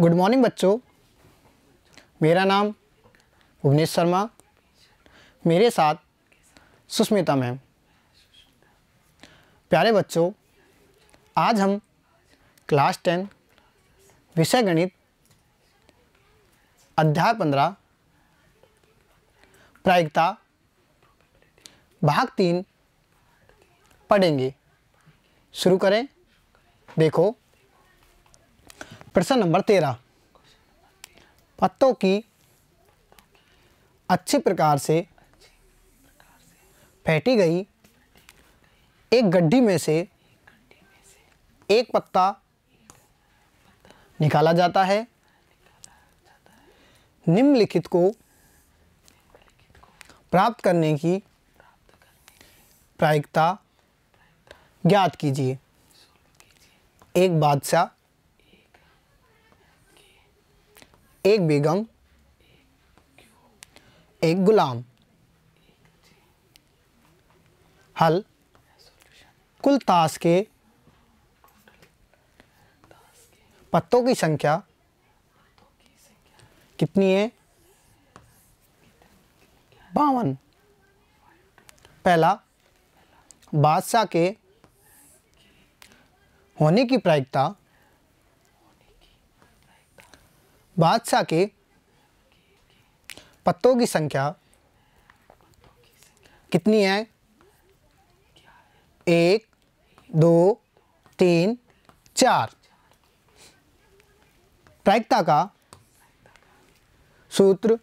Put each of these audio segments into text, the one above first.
good morning बच्चों मेरा नाम भुवनेश शर्मा मेरे साथ सुष्मिता मैम प्यारे बच्चों आज हम क्लास टेन विषय गणित अध्याय पंद्रह प्रायिकता भाग तीन पढ़ेंगे शुरू करें देखो प्रश्न नंबर तेरह पत्तों की अच्छी प्रकार से फैटी गई एक गड्ढी में से एक पत्ता निकाला जाता है निम्नलिखित को प्राप्त करने की प्रायिकता ज्ञात कीजिए एक बादशाह एक बेगम एक गुलाम हल कुल ताश के पत्तों की संख्या कितनी है बावन पहला बादशाह के होने की प्रायिकता बादशाह के पत्तों की संख्या कितनी है एक दो तीन चार प्रायिकता का सूत्र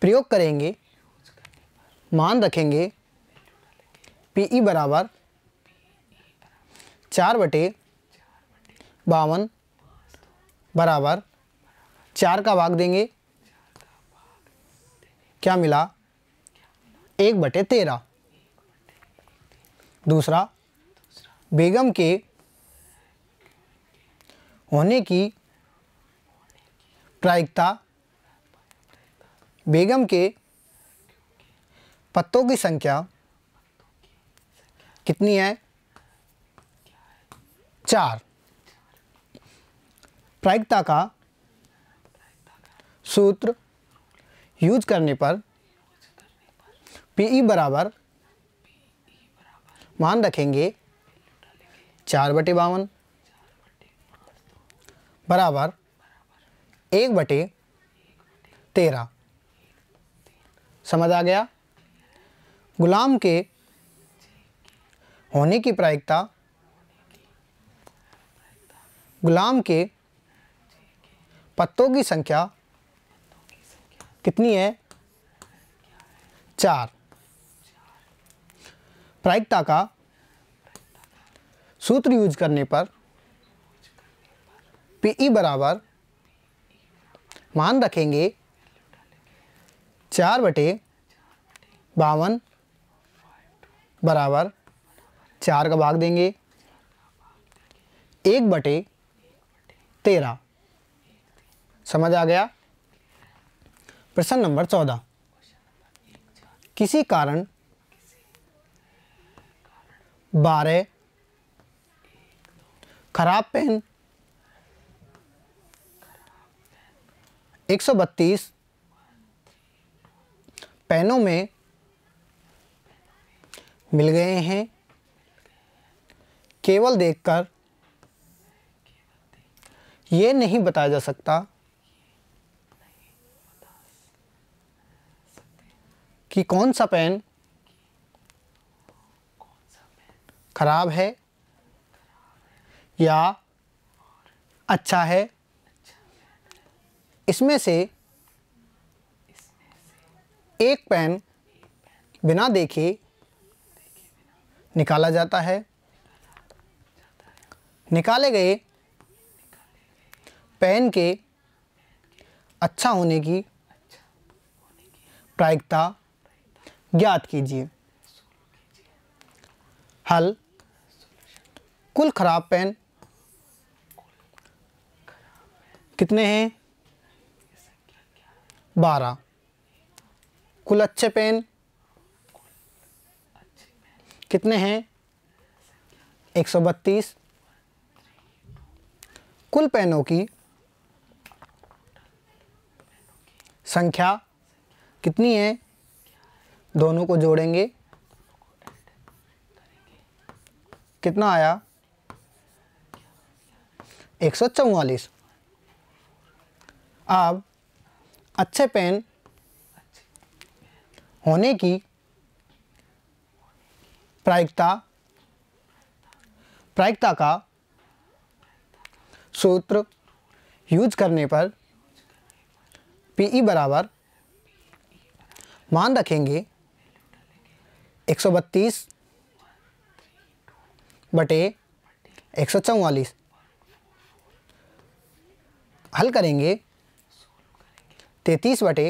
प्रयोग करेंगे मान रखेंगे पी ई बराबर चार बटे बावन बराबर चार का भाग देंगे क्या मिला एक बटे तेरह दूसरा बेगम के होने की प्रायिकता बेगम के पत्तों की संख्या कितनी है चार प्रायिकता का सूत्र यूज करने पर पीई e बराबर मान रखेंगे चार बटे बावन बराबर एक बटे तेरह समझ आ गया गुलाम के होने की प्रायिकता गुलाम के पत्तों की संख्या कितनी है चार प्रायिकता का सूत्र यूज करने पर पीई e बराबर मान रखेंगे चार बटे बावन बराबर चार का भाग देंगे एक बटे तेरह समझ आ गया प्रश्न नंबर चौदह किसी कारण बारह खराब पेन एक सौ बत्तीस पेनों में मिल गए हैं केवल देखकर ये नहीं बताया जा सकता कि कौन सा पेन खराब है या अच्छा है इसमें से एक पेन बिना देखे निकाला जाता है निकाले गए पेन के अच्छा होने की प्रायिकता ज्ञात कीजिए हल कुल खराब पेन कितने हैं बारह कुल अच्छे पेन कितने हैं एक सौ बत्तीस कुल पेनों की संख्या कितनी है दोनों को जोड़ेंगे कितना आया एक सौ चौवालीस अब अच्छे पेन होने की प्रायिकता प्रायिकता का सूत्र यूज करने पर पीई बराबर मान रखेंगे एक सौ बत्तीस बटे एक सौ चौवालीस हल करेंगे तैतीस बटे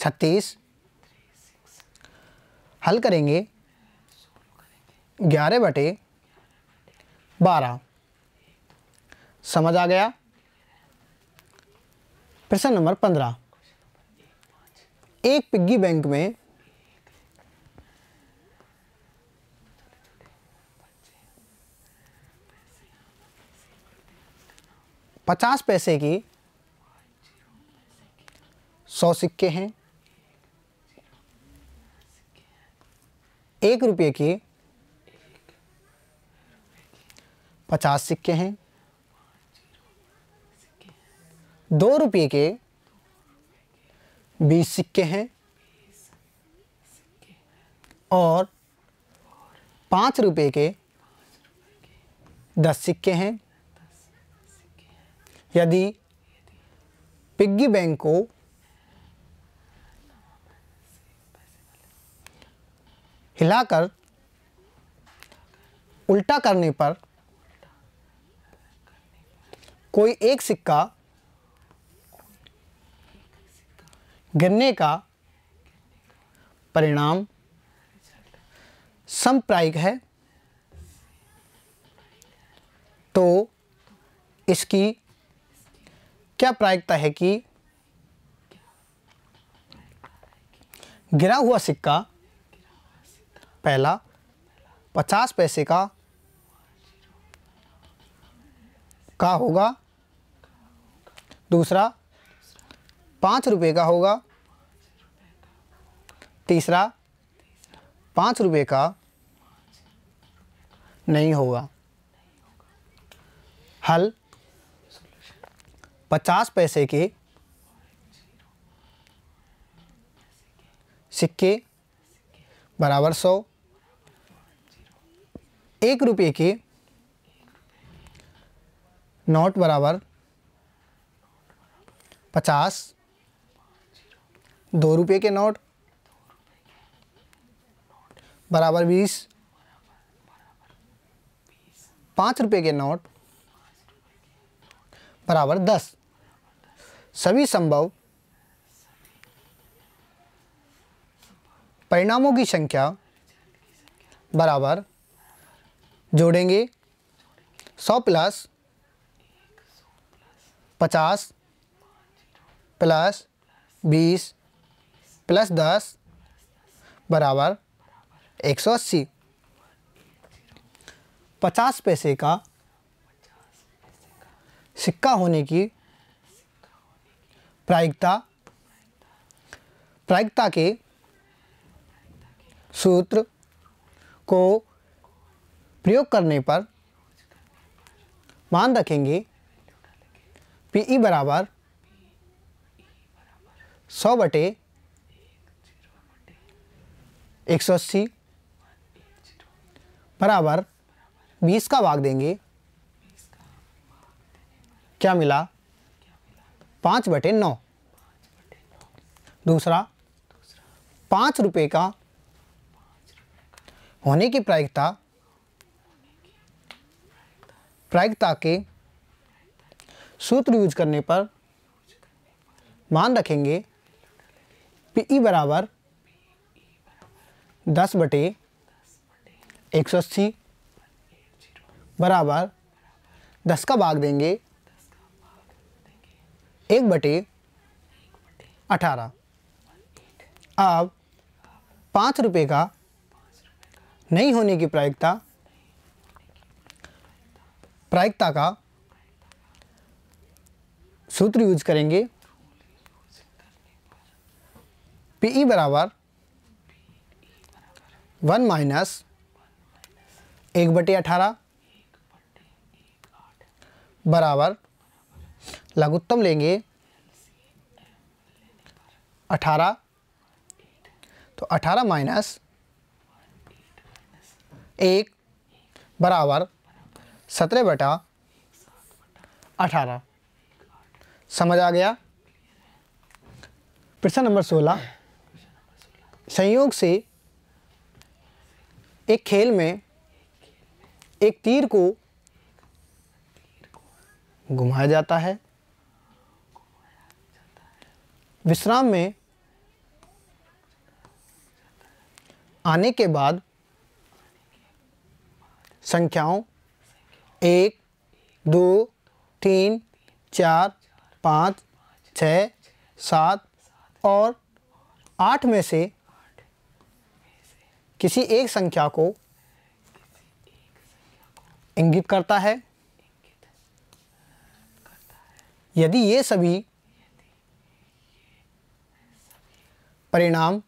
छत्तीस हल करेंगे ग्यारह बटे बारह समझ आ गया प्रश्न नंबर पंद्रह एक पिग्गी बैंक में पचास पैसे की सौ सिक्के हैं एक रुपये की पचास सिक्के हैं दो रुपये के बीस सिक्के हैं और पाँच रुपये के दस सिक्के हैं यदि पिग्गी बैंक को हिलाकर उल्टा करने पर कोई एक सिक्का गिरने का परिणाम संप्रायिक है तो इसकी क्या प्रायिकता है कि गिरा हुआ सिक्का पहला पचास पैसे का का होगा दूसरा पाँच रुपये का होगा तीसरा पाँच रुपये का नहीं होगा हल पचास पैसे के सिक्के बराबर सौ एक रुपये के नोट बराबर पचास दो रुपये के नोट बराबर बीस पाँच रुपये के नोट बराबर दस सभी संभव परिणामों की संख्या बराबर जोड़ेंगे सौ प्लस पचास प्लस बीस प्लस दस बराबर एक सौ अस्सी पचास पैसे का सिक्का होने की प्रायिकता प्रायिकता के सूत्र को प्रयोग करने पर मान रखेंगे पी ई बराबर सौ बटे एक सौ अस्सी बराबर बीस का भाग देंगे क्या मिला पाँच बटे नौ दूसरा पाँच रुपये का होने की प्रायिकता प्रायिकता के सूत्र यूज करने पर मान रखेंगे पी ई बराबर दस बटे एक सौ अस्सी बराबर दस का भाग देंगे एक बटे अठारह अब पाँच रुपये का नहीं होने की प्रायिकता प्रायिकता का सूत्र यूज करेंगे पीई बराबर वन माइनस एक बटे अठारह बराबर लघुत्तम लेंगे अठारह तो अठारह माइनस एक बराबर सत्रह बटा अठारह समझ आ गया प्रश्न नंबर सोलह संयोग से एक खेल में एक तीर को घुमाया जाता है विश्राम में आने के बाद संख्याओं एक दो तीन चार पाँच छ सात और आठ में से किसी एक संख्या को इंगित करता है यदि ये सभी परिणाम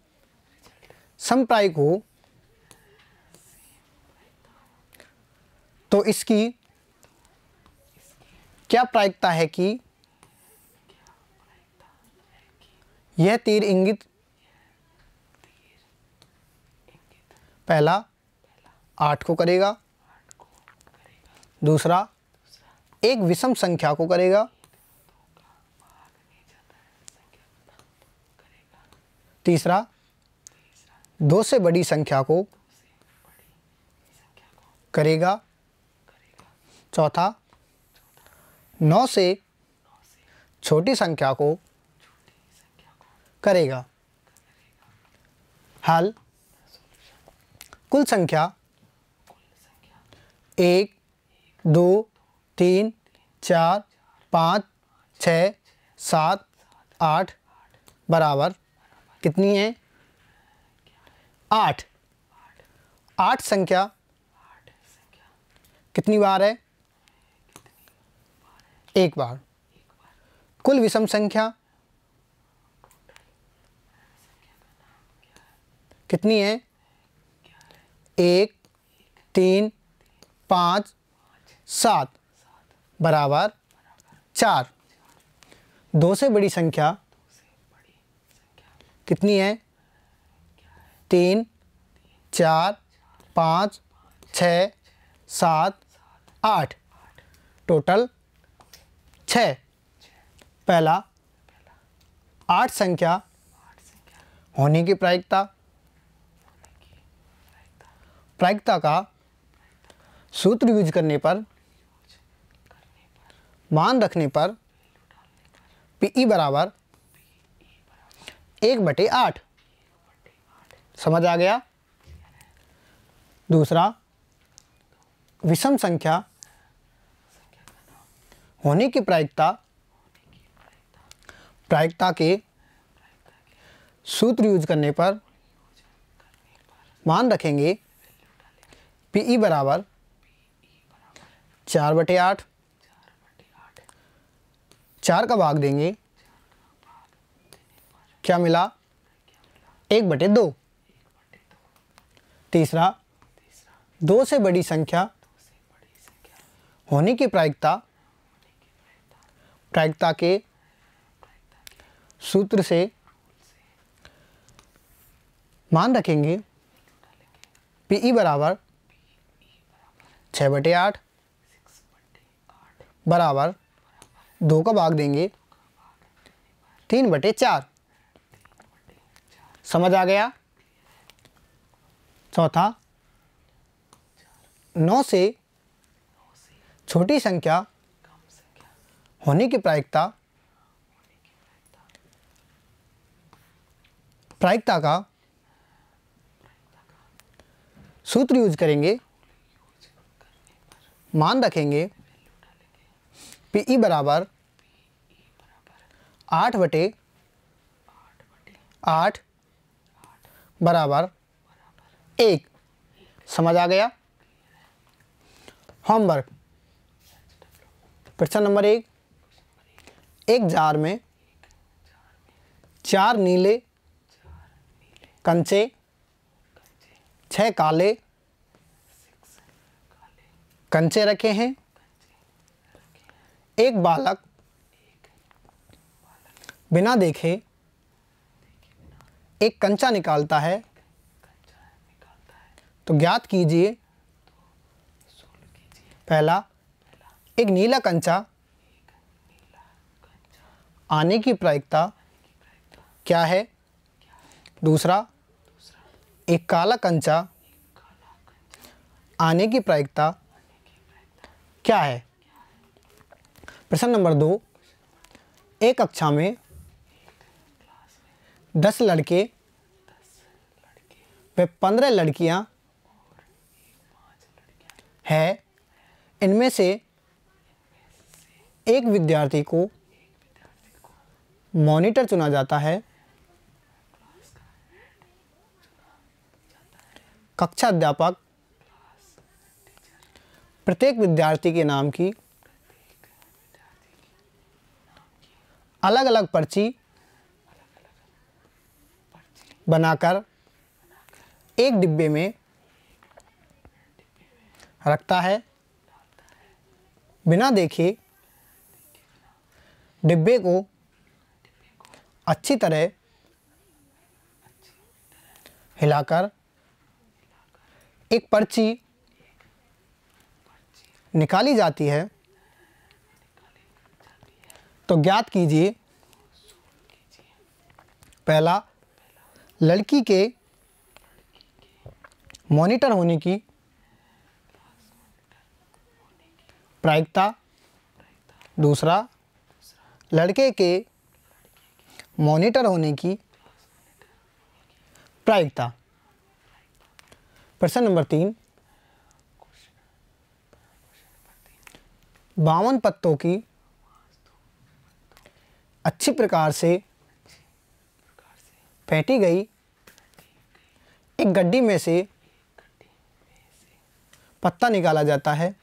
संप्रायिक हो तो इसकी क्या प्रायिकता है कि यह तीर इंगित पहला आठ को करेगा दूसरा एक विषम संख्या को करेगा तीसरा दो से बड़ी संख्या को करेगा चौथा नौ से छोटी संख्या को करेगा हल कुल संख्या एक दो तीन चार पाँच छ सात आठ बराबर कितनी है आठ आठ संख्या कितनी बार है एक बार कुल विषम संख्या कितनी है एक तीन पाँच सात बराबर चार दो से बड़ी संख्या कितनी है तीन चार पाँच छ सात आठ टोटल छ पहला आठ संख्या होने की प्रायिकता प्रायिकता का सूत्र यूज करने पर मान रखने पर पीई बराबर एक बटे आठ समझ आ गया दूसरा विषम संख्या होने की प्रायिकता प्रायिकता के सूत्र यूज करने पर मान रखेंगे पी ई बराबर चार बटे आठ चार का भाग देंगे क्या मिला एक बटे दो तीसरा दो से बड़ी संख्या होने की प्रायिकता प्रायिकता के सूत्र से मान रखेंगे पी ई बराबर छः बटे आठ बराबर दो का भाग देंगे तीन बटे चार समझ आ गया चौथा नौ से छोटी संख्या होने की प्रायिकता प्रायिकता का सूत्र यूज करेंगे मान रखेंगे पी ई बराबर आठ बटे आठ बराबर एक समझ आ गया होमवर्क प्रश्न नंबर एक एक जार में चार नीले कंचे छः काले कंचे रखे हैं एक बालक बिना देखे एक कंचा निकालता है तो ज्ञात कीजिए पहला एक नीला कंचा आने की प्रायिकता क्या है दूसरा एक काला कंचा आने की प्रायिकता क्या है प्रश्न नंबर दो एक कक्षा में दस लड़के वे पंद्रह लड़कियां है इनमें से एक विद्यार्थी को मॉनिटर चुना जाता है कक्षा अध्यापक प्रत्येक विद्यार्थी के नाम की अलग अलग पर्ची बनाकर एक डिब्बे में रखता है बिना देखे डिब्बे को अच्छी तरह हिलाकर एक पर्ची निकाली जाती है तो ज्ञात कीजिए पहला लड़की के मॉनिटर होने की प्रायिकता दूसरा लड़के के मॉनिटर होने की प्रायिकता प्रश्न नंबर तीन बावन पत्तों की अच्छी प्रकार से फेंटी गई एक गड्डी में से पत्ता निकाला जाता है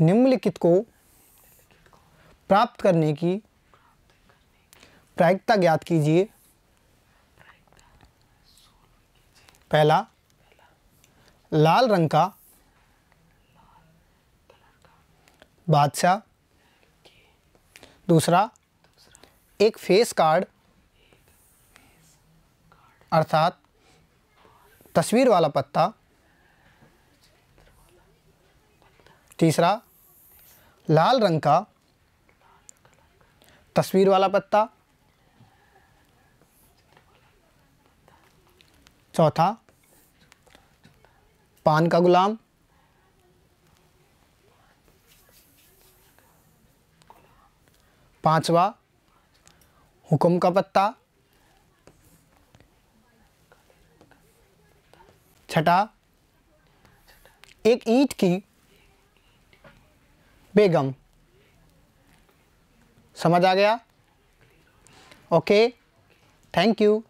निम्नलिखित को प्राप्त करने की प्रायिकता ज्ञात कीजिए पहला लाल रंग का बादशाह दूसरा एक फेस कार्ड अर्थात तस्वीर वाला पत्ता तीसरा लाल रंग का तस्वीर वाला पत्ता चौथा पान का गुलाम पांचवा हुक्म का पत्ता छठा एक ईंट की बेगम समझ आ गया ओके थैंक यू